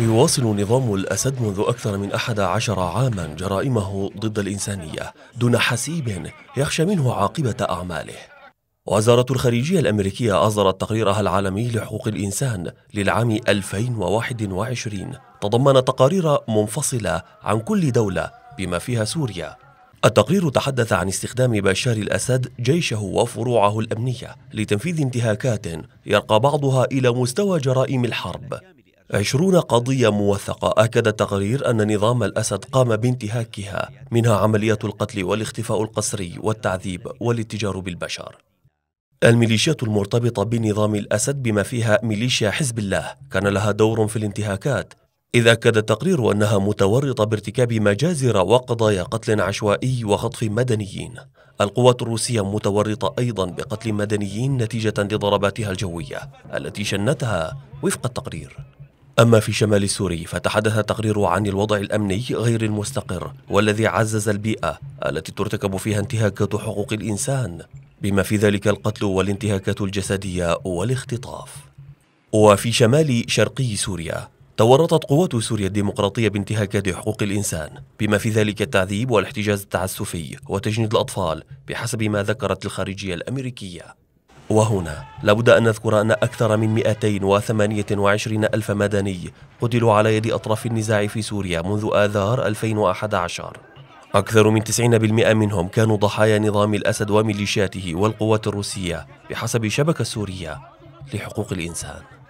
يواصل نظام الأسد منذ أكثر من أحد عشر عاما جرائمه ضد الإنسانية دون حسيب يخشى منه عاقبة أعماله وزارة الخارجية الأمريكية أصدرت تقريرها العالمي لحقوق الإنسان للعام 2021 تضمن تقارير منفصلة عن كل دولة بما فيها سوريا التقرير تحدث عن استخدام بشار الأسد جيشه وفروعه الأمنية لتنفيذ انتهاكات يرقى بعضها إلى مستوى جرائم الحرب عشرون قضية موثقة أكد التقرير أن نظام الأسد قام بانتهاكها منها عمليات القتل والاختفاء القسري والتعذيب والاتجار بالبشر الميليشيات المرتبطة بنظام الأسد بما فيها ميليشيا حزب الله كان لها دور في الانتهاكات إذا كاد التقرير أنها متورطة بارتكاب مجازر وقضايا قتل عشوائي وخطف مدنيين القوات الروسية متورطة أيضا بقتل مدنيين نتيجة لضرباتها الجوية التي شنتها وفق التقرير أما في شمال سوري فتحدث التقرير عن الوضع الأمني غير المستقر والذي عزز البيئة التي ترتكب فيها انتهاكات حقوق الإنسان بما في ذلك القتل والانتهاكات الجسدية والاختطاف وفي شمال شرقي سوريا تورطت قوات سوريا الديمقراطية بانتهاكات حقوق الإنسان بما في ذلك التعذيب والاحتجاز التعسفي وتجنيد الأطفال بحسب ما ذكرت الخارجية الأمريكية وهنا لابد أن نذكر أن أكثر من 228 ألف مدني قتلوا على يد أطراف النزاع في سوريا منذ آذار 2011 أكثر من 90% منهم كانوا ضحايا نظام الأسد وميليشياته والقوات الروسية بحسب شبكة سورية لحقوق الإنسان